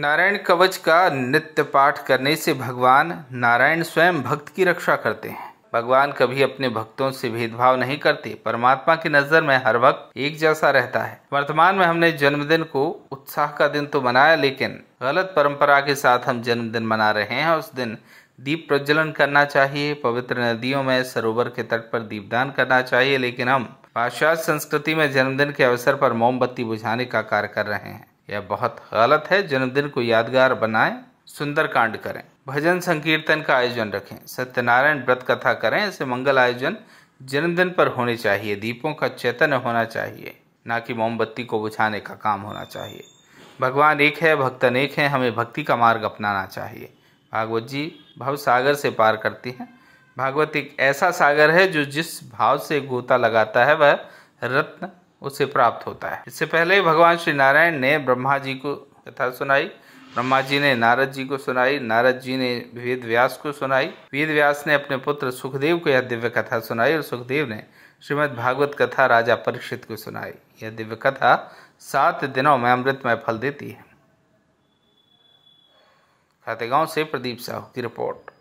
नारायण कवच का नित्य पाठ करने से भगवान नारायण स्वयं भक्त की रक्षा करते हैं भगवान कभी अपने भक्तों से भेदभाव नहीं करते परमात्मा की नजर में हर वक्त एक जैसा रहता है वर्तमान में हमने जन्मदिन को उत्साह का दिन तो मनाया लेकिन गलत परंपरा के साथ हम जन्मदिन मना रहे हैं उस दिन दीप प्रज्वलन करना चाहिए पवित्र नदियों में सरोवर के तट पर दीपदान करना चाहिए लेकिन हम पाश्चात्य संस्कृति में जन्मदिन के अवसर पर मोमबत्ती बुझाने का कार्य कर रहे हैं यह बहुत गलत है जन्मदिन को यादगार बनाएं सुंदरकांड करें भजन संकीर्तन का आयोजन रखें सत्यनारायण व्रत कथा करें ऐसे मंगल आयोजन जन्मदिन पर होने चाहिए दीपों का चैतन्य होना चाहिए ना कि मोमबत्ती को बुझाने का काम होना चाहिए भगवान एक है भक्तन एक है हमें भक्ति का मार्ग अपनाना चाहिए भागवत जी भव सागर से पार करती हैं भागवत एक ऐसा सागर है जो जिस भाव से गोता लगाता है वह रत्न उसे प्राप्त होता है इससे पहले भगवान श्री नारायण ने ब्रह्मा जी को कथा सुनाई ब्रह्मा जी ने नारद जी को सुनाई नारद जी ने वेद व्यास को सुनाई वेद व्यास ने अपने पुत्र सुखदेव को यह दिव्य कथा सुनाई और सुखदेव ने श्रीमद् भागवत कथा राजा परीक्षित को सुनाई यह दिव्य कथा सात दिनों में अमृतमय फल देती है खातेगांव से प्रदीप साहू की रिपोर्ट